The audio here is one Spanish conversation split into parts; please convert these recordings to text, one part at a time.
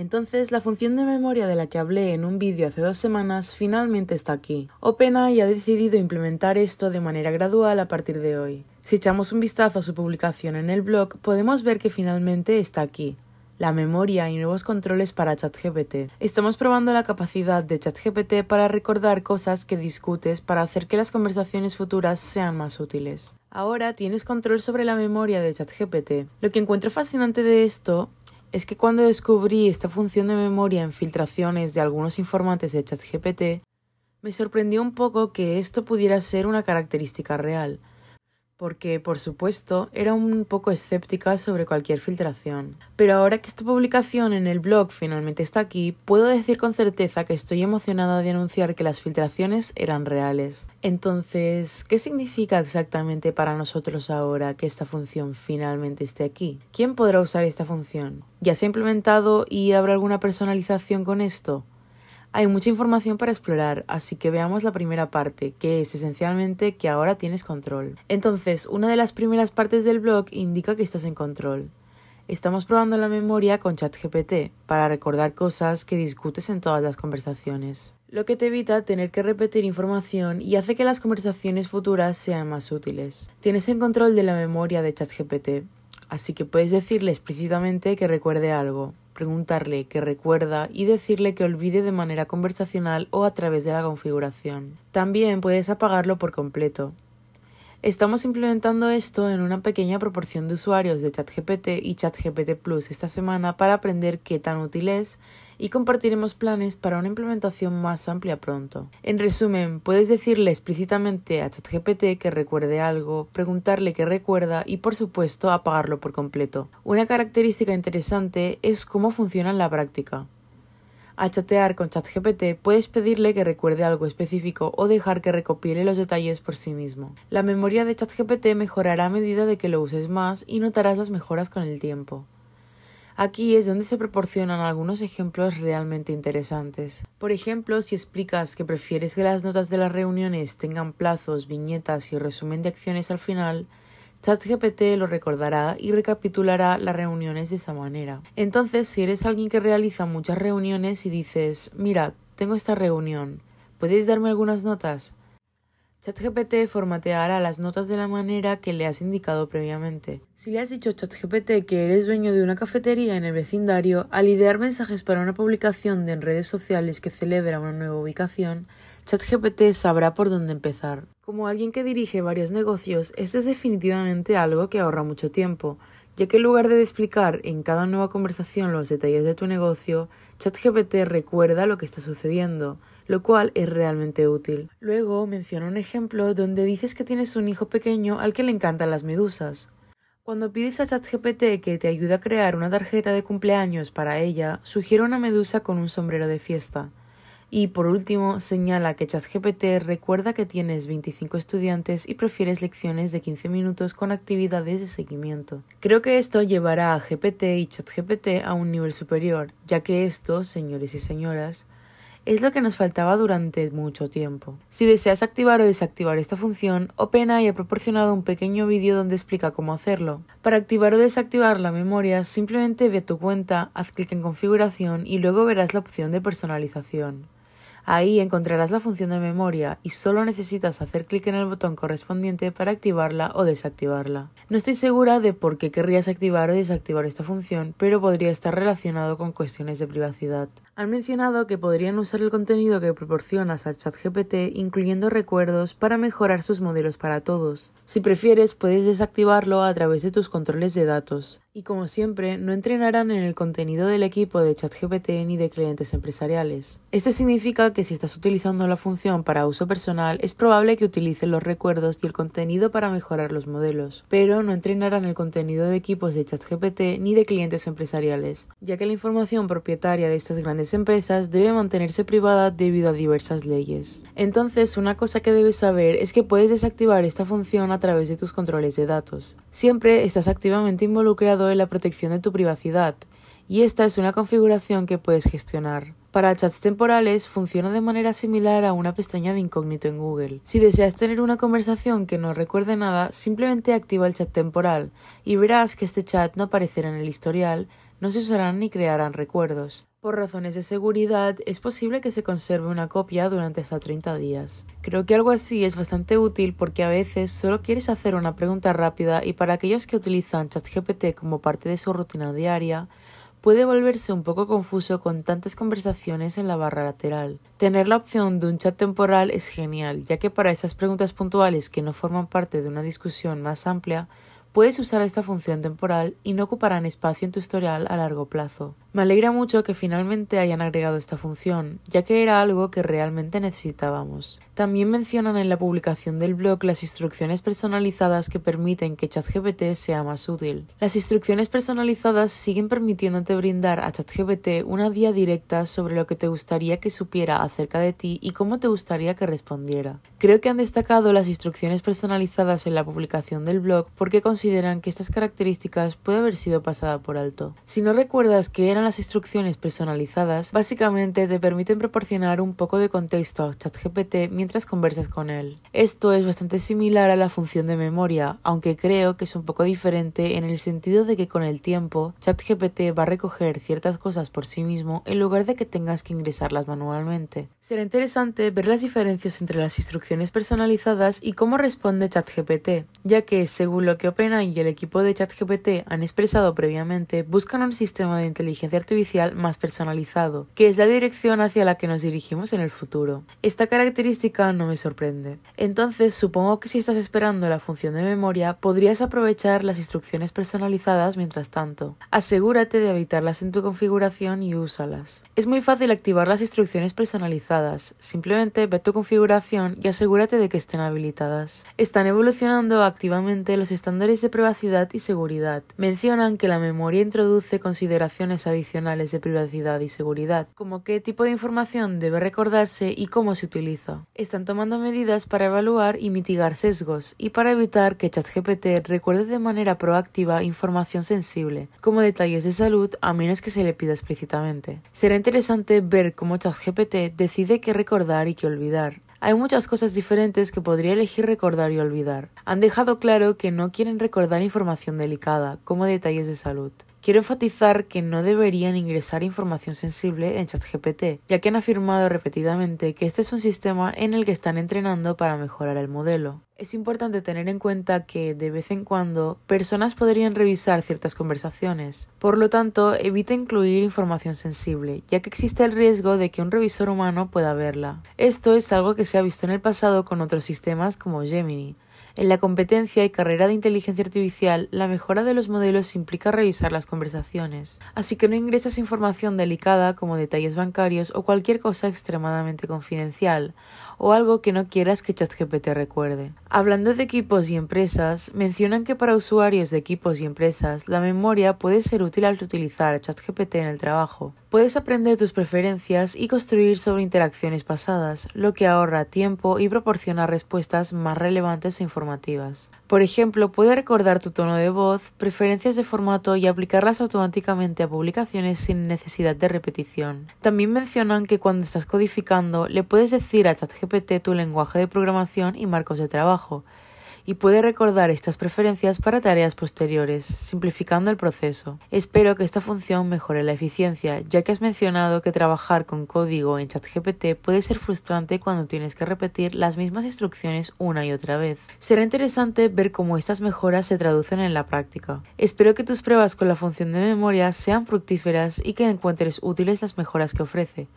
Entonces, la función de memoria de la que hablé en un vídeo hace dos semanas finalmente está aquí. OpenAI ha decidido implementar esto de manera gradual a partir de hoy. Si echamos un vistazo a su publicación en el blog, podemos ver que finalmente está aquí, la memoria y nuevos controles para ChatGPT. Estamos probando la capacidad de ChatGPT para recordar cosas que discutes para hacer que las conversaciones futuras sean más útiles. Ahora tienes control sobre la memoria de ChatGPT. Lo que encuentro fascinante de esto es que cuando descubrí esta función de memoria en filtraciones de algunos informantes de ChatGPT, me sorprendió un poco que esto pudiera ser una característica real, porque por supuesto era un poco escéptica sobre cualquier filtración. Pero ahora que esta publicación en el blog finalmente está aquí, puedo decir con certeza que estoy emocionada de anunciar que las filtraciones eran reales. Entonces, ¿qué significa exactamente para nosotros ahora que esta función finalmente esté aquí? ¿Quién podrá usar esta función? ¿Ya se ha implementado y habrá alguna personalización con esto? Hay mucha información para explorar, así que veamos la primera parte, que es esencialmente que ahora tienes control. Entonces, una de las primeras partes del blog indica que estás en control. Estamos probando la memoria con ChatGPT para recordar cosas que discutes en todas las conversaciones, lo que te evita tener que repetir información y hace que las conversaciones futuras sean más útiles. Tienes en control de la memoria de ChatGPT, así que puedes decirle explícitamente que recuerde algo preguntarle que recuerda y decirle que olvide de manera conversacional o a través de la configuración. También puedes apagarlo por completo. Estamos implementando esto en una pequeña proporción de usuarios de ChatGPT y ChatGPT Plus esta semana para aprender qué tan útil es y compartiremos planes para una implementación más amplia pronto. En resumen, puedes decirle explícitamente a ChatGPT que recuerde algo, preguntarle qué recuerda y por supuesto apagarlo por completo. Una característica interesante es cómo funciona en la práctica. A chatear con ChatGPT puedes pedirle que recuerde algo específico o dejar que recopile los detalles por sí mismo. La memoria de ChatGPT mejorará a medida de que lo uses más y notarás las mejoras con el tiempo. Aquí es donde se proporcionan algunos ejemplos realmente interesantes. Por ejemplo, si explicas que prefieres que las notas de las reuniones tengan plazos, viñetas y resumen de acciones al final, ChatGPT lo recordará y recapitulará las reuniones de esa manera. Entonces, si eres alguien que realiza muchas reuniones y dices, mira, tengo esta reunión, ¿podéis darme algunas notas? ChatGPT formateará las notas de la manera que le has indicado previamente. Si le has dicho a ChatGPT que eres dueño de una cafetería en el vecindario, al idear mensajes para una publicación de en redes sociales que celebra una nueva ubicación, ChatGPT sabrá por dónde empezar. Como alguien que dirige varios negocios, esto es definitivamente algo que ahorra mucho tiempo, ya que en lugar de explicar en cada nueva conversación los detalles de tu negocio, ChatGPT recuerda lo que está sucediendo, lo cual es realmente útil. Luego menciona un ejemplo donde dices que tienes un hijo pequeño al que le encantan las medusas. Cuando pides a ChatGPT que te ayude a crear una tarjeta de cumpleaños para ella, sugiere una medusa con un sombrero de fiesta. Y por último, señala que ChatGPT recuerda que tienes 25 estudiantes y prefieres lecciones de 15 minutos con actividades de seguimiento. Creo que esto llevará a GPT y ChatGPT a un nivel superior, ya que esto, señores y señoras, es lo que nos faltaba durante mucho tiempo. Si deseas activar o desactivar esta función, OpenAI ha proporcionado un pequeño vídeo donde explica cómo hacerlo. Para activar o desactivar la memoria, simplemente ve a tu cuenta, haz clic en configuración y luego verás la opción de personalización. Ahí encontrarás la función de memoria y solo necesitas hacer clic en el botón correspondiente para activarla o desactivarla. No estoy segura de por qué querrías activar o desactivar esta función, pero podría estar relacionado con cuestiones de privacidad. Han mencionado que podrían usar el contenido que proporcionas a ChatGPT, incluyendo recuerdos, para mejorar sus modelos para todos. Si prefieres, puedes desactivarlo a través de tus controles de datos. Y como siempre, no entrenarán en el contenido del equipo de ChatGPT ni de clientes empresariales. Esto significa que si estás utilizando la función para uso personal, es probable que utilicen los recuerdos y el contenido para mejorar los modelos, pero no entrenarán el contenido de equipos de ChatGPT ni de clientes empresariales, ya que la información propietaria de estas grandes empresas debe mantenerse privada debido a diversas leyes. Entonces, una cosa que debes saber es que puedes desactivar esta función a través de tus controles de datos. Siempre estás activamente involucrado en la protección de tu privacidad, y esta es una configuración que puedes gestionar. Para chats temporales funciona de manera similar a una pestaña de incógnito en Google. Si deseas tener una conversación que no recuerde nada, simplemente activa el chat temporal y verás que este chat no aparecerá en el historial no se usarán ni crearán recuerdos. Por razones de seguridad, es posible que se conserve una copia durante hasta 30 días. Creo que algo así es bastante útil porque a veces solo quieres hacer una pregunta rápida y para aquellos que utilizan ChatGPT como parte de su rutina diaria, puede volverse un poco confuso con tantas conversaciones en la barra lateral. Tener la opción de un chat temporal es genial, ya que para esas preguntas puntuales que no forman parte de una discusión más amplia, Puedes usar esta función temporal y no ocuparán espacio en tu historial a largo plazo. Me alegra mucho que finalmente hayan agregado esta función, ya que era algo que realmente necesitábamos. También mencionan en la publicación del blog las instrucciones personalizadas que permiten que ChatGPT sea más útil. Las instrucciones personalizadas siguen permitiéndote brindar a ChatGPT una vía directa sobre lo que te gustaría que supiera acerca de ti y cómo te gustaría que respondiera. Creo que han destacado las instrucciones personalizadas en la publicación del blog porque consideran que estas características puede haber sido pasada por alto. Si no recuerdas que eran instrucciones personalizadas básicamente te permiten proporcionar un poco de contexto a ChatGPT mientras conversas con él. Esto es bastante similar a la función de memoria, aunque creo que es un poco diferente en el sentido de que con el tiempo ChatGPT va a recoger ciertas cosas por sí mismo en lugar de que tengas que ingresarlas manualmente. Será interesante ver las diferencias entre las instrucciones personalizadas y cómo responde ChatGPT, ya que según lo que OpenAI y el equipo de ChatGPT han expresado previamente, buscan un sistema de inteligencia artificial más personalizado, que es la dirección hacia la que nos dirigimos en el futuro. Esta característica no me sorprende. Entonces, supongo que si estás esperando la función de memoria, podrías aprovechar las instrucciones personalizadas mientras tanto. Asegúrate de habitarlas en tu configuración y úsalas. Es muy fácil activar las instrucciones personalizadas, simplemente ve tu configuración y asegúrate de que estén habilitadas. Están evolucionando activamente los estándares de privacidad y seguridad. Mencionan que la memoria introduce consideraciones adicionales adicionales de privacidad y seguridad, como qué tipo de información debe recordarse y cómo se utiliza. Están tomando medidas para evaluar y mitigar sesgos y para evitar que ChatGPT recuerde de manera proactiva información sensible, como detalles de salud, a menos que se le pida explícitamente. Será interesante ver cómo ChatGPT decide qué recordar y qué olvidar, hay muchas cosas diferentes que podría elegir recordar y olvidar. Han dejado claro que no quieren recordar información delicada, como detalles de salud. Quiero enfatizar que no deberían ingresar información sensible en ChatGPT, ya que han afirmado repetidamente que este es un sistema en el que están entrenando para mejorar el modelo. Es importante tener en cuenta que, de vez en cuando, personas podrían revisar ciertas conversaciones. Por lo tanto, evita incluir información sensible, ya que existe el riesgo de que un revisor humano pueda verla. Esto es algo que se ha visto en el pasado con otros sistemas como Gemini, en la competencia y carrera de inteligencia artificial, la mejora de los modelos implica revisar las conversaciones, así que no ingresas información delicada como detalles bancarios o cualquier cosa extremadamente confidencial, o algo que no quieras que ChatGPT recuerde. Hablando de equipos y empresas, mencionan que para usuarios de equipos y empresas, la memoria puede ser útil al utilizar ChatGPT en el trabajo, Puedes aprender tus preferencias y construir sobre interacciones pasadas, lo que ahorra tiempo y proporciona respuestas más relevantes e informativas. Por ejemplo, puede recordar tu tono de voz, preferencias de formato y aplicarlas automáticamente a publicaciones sin necesidad de repetición. También mencionan que cuando estás codificando le puedes decir a ChatGPT tu lenguaje de programación y marcos de trabajo, y puede recordar estas preferencias para tareas posteriores, simplificando el proceso. Espero que esta función mejore la eficiencia, ya que has mencionado que trabajar con código en ChatGPT puede ser frustrante cuando tienes que repetir las mismas instrucciones una y otra vez. Será interesante ver cómo estas mejoras se traducen en la práctica. Espero que tus pruebas con la función de memoria sean fructíferas y que encuentres útiles las mejoras que ofrece.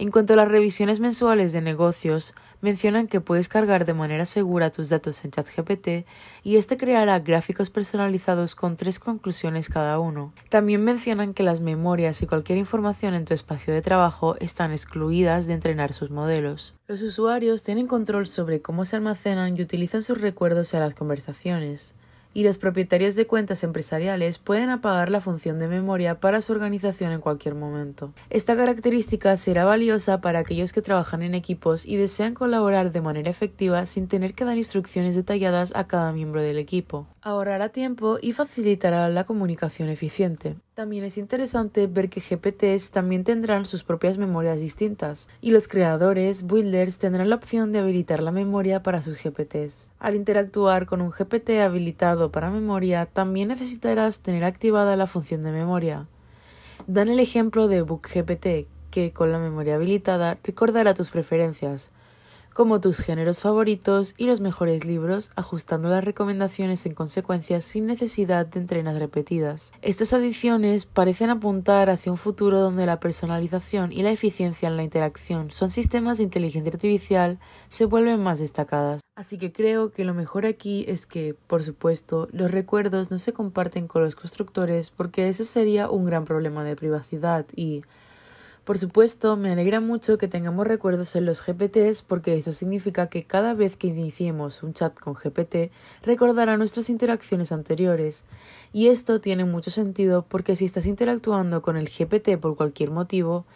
En cuanto a las revisiones mensuales de negocios, mencionan que puedes cargar de manera segura tus datos en ChatGPT y este creará gráficos personalizados con tres conclusiones cada uno. También mencionan que las memorias y cualquier información en tu espacio de trabajo están excluidas de entrenar sus modelos. Los usuarios tienen control sobre cómo se almacenan y utilizan sus recuerdos en las conversaciones y los propietarios de cuentas empresariales pueden apagar la función de memoria para su organización en cualquier momento. Esta característica será valiosa para aquellos que trabajan en equipos y desean colaborar de manera efectiva sin tener que dar instrucciones detalladas a cada miembro del equipo. Ahorrará tiempo y facilitará la comunicación eficiente. También es interesante ver que GPTs también tendrán sus propias memorias distintas, y los creadores, builders, tendrán la opción de habilitar la memoria para sus GPTs. Al interactuar con un GPT habilitado para memoria, también necesitarás tener activada la función de memoria. Dan el ejemplo de BookGPT, que con la memoria habilitada recordará tus preferencias, como tus géneros favoritos y los mejores libros, ajustando las recomendaciones en consecuencia sin necesidad de entrenas repetidas. Estas adiciones parecen apuntar hacia un futuro donde la personalización y la eficiencia en la interacción son sistemas de inteligencia artificial se vuelven más destacadas. Así que creo que lo mejor aquí es que, por supuesto, los recuerdos no se comparten con los constructores porque eso sería un gran problema de privacidad y por supuesto, me alegra mucho que tengamos recuerdos en los GPTs porque eso significa que cada vez que iniciemos un chat con GPT recordará nuestras interacciones anteriores. Y esto tiene mucho sentido porque si estás interactuando con el GPT por cualquier motivo,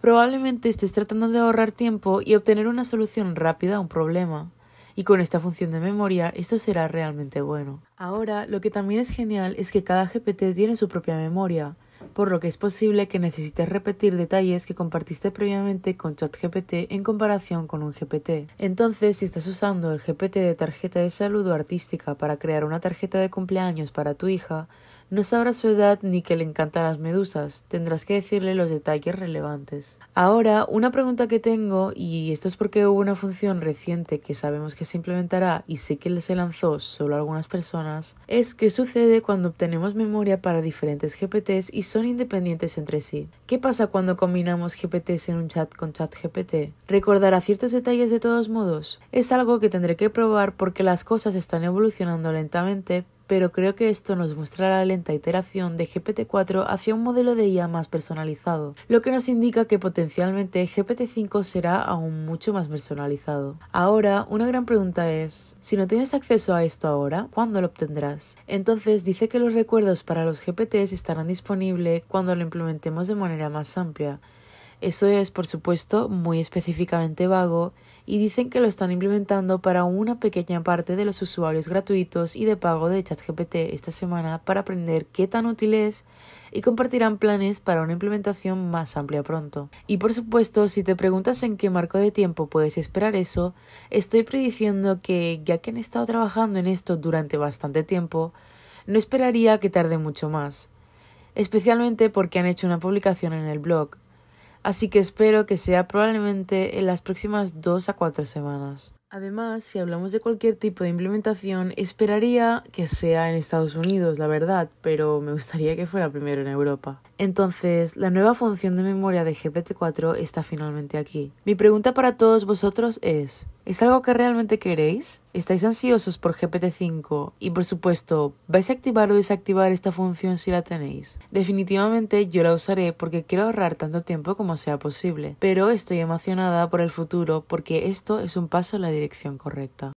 probablemente estés tratando de ahorrar tiempo y obtener una solución rápida a un problema y con esta función de memoria esto será realmente bueno. Ahora, lo que también es genial es que cada GPT tiene su propia memoria, por lo que es posible que necesites repetir detalles que compartiste previamente con ChatGPT en comparación con un GPT. Entonces, si estás usando el GPT de tarjeta de salud o artística para crear una tarjeta de cumpleaños para tu hija, no sabrá su edad ni que le encantan las medusas, tendrás que decirle los detalles relevantes. Ahora, una pregunta que tengo, y esto es porque hubo una función reciente que sabemos que se implementará y sé que se lanzó solo a algunas personas, es qué sucede cuando obtenemos memoria para diferentes GPTs y son independientes entre sí. ¿Qué pasa cuando combinamos GPTs en un chat con ChatGPT? ¿Recordará ciertos detalles de todos modos? Es algo que tendré que probar porque las cosas están evolucionando lentamente, pero creo que esto nos muestra la lenta iteración de GPT-4 hacia un modelo de IA más personalizado, lo que nos indica que potencialmente GPT-5 será aún mucho más personalizado. Ahora, una gran pregunta es, si no tienes acceso a esto ahora, ¿cuándo lo obtendrás? Entonces dice que los recuerdos para los GPTs estarán disponibles cuando lo implementemos de manera más amplia. Eso es, por supuesto, muy específicamente vago y dicen que lo están implementando para una pequeña parte de los usuarios gratuitos y de pago de ChatGPT esta semana para aprender qué tan útil es y compartirán planes para una implementación más amplia pronto. Y por supuesto, si te preguntas en qué marco de tiempo puedes esperar eso, estoy prediciendo que, ya que han estado trabajando en esto durante bastante tiempo, no esperaría que tarde mucho más, especialmente porque han hecho una publicación en el blog, Así que espero que sea probablemente en las próximas dos a cuatro semanas. Además, si hablamos de cualquier tipo de implementación, esperaría que sea en Estados Unidos, la verdad, pero me gustaría que fuera primero en Europa. Entonces, la nueva función de memoria de GPT-4 está finalmente aquí. Mi pregunta para todos vosotros es, ¿es algo que realmente queréis? ¿Estáis ansiosos por GPT-5? Y por supuesto, ¿vais a activar o desactivar esta función si la tenéis? Definitivamente yo la usaré porque quiero ahorrar tanto tiempo como sea posible, pero estoy emocionada por el futuro porque esto es un paso en la dirección dirección correcta.